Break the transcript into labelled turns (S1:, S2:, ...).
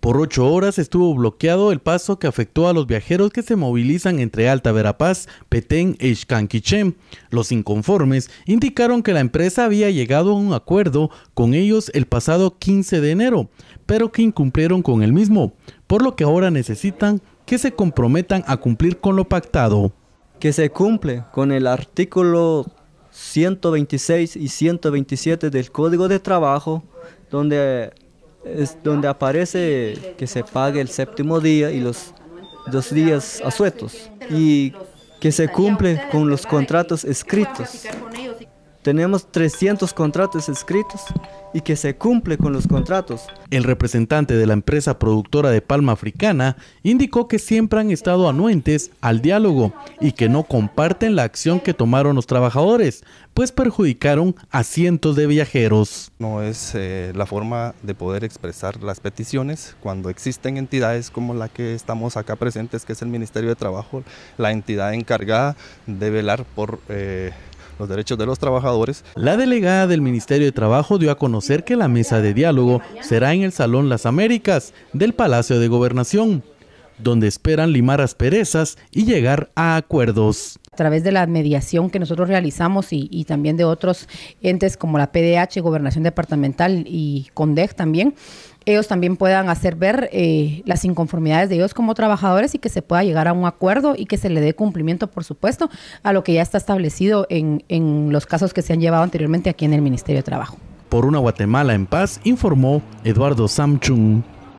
S1: Por ocho horas estuvo bloqueado el paso que afectó a los viajeros que se movilizan entre Alta Verapaz, Petén e Ixcanquichem. Los inconformes indicaron que la empresa había llegado a un acuerdo con ellos el pasado 15 de enero, pero que incumplieron con el mismo, por lo que ahora necesitan que se comprometan a cumplir con lo pactado.
S2: Que se cumple con el artículo 126 y 127 del Código de Trabajo, donde es donde aparece que se pague el séptimo día y los dos días asuetos y que se cumple con los contratos escritos. Tenemos 300 contratos escritos y que se cumple con los contratos. El representante de
S1: la empresa productora de palma africana indicó que siempre han estado anuentes al diálogo y que no comparten la acción que tomaron los trabajadores, pues perjudicaron a cientos de viajeros. No es eh, la forma de poder expresar las peticiones
S3: cuando existen entidades como la que estamos acá presentes, que es el Ministerio de Trabajo, la entidad encargada de velar por... Eh, los derechos de los trabajadores.
S1: La delegada del Ministerio de Trabajo dio a conocer que la mesa de diálogo será en el Salón Las Américas del Palacio de Gobernación donde esperan limar asperezas y llegar a acuerdos.
S4: A través de la mediación que nosotros realizamos y, también de otros entes como la PDH, Gobernación Departamental y CONDEC también, ellos también puedan hacer ver eh, las inconformidades de ellos como trabajadores y que se pueda llegar a un acuerdo y que se le dé cumplimiento, por supuesto, a lo que ya está establecido en, en los casos que se han llevado anteriormente aquí en el Ministerio de Trabajo.
S2: Por una Guatemala en paz, informó Eduardo Samchung.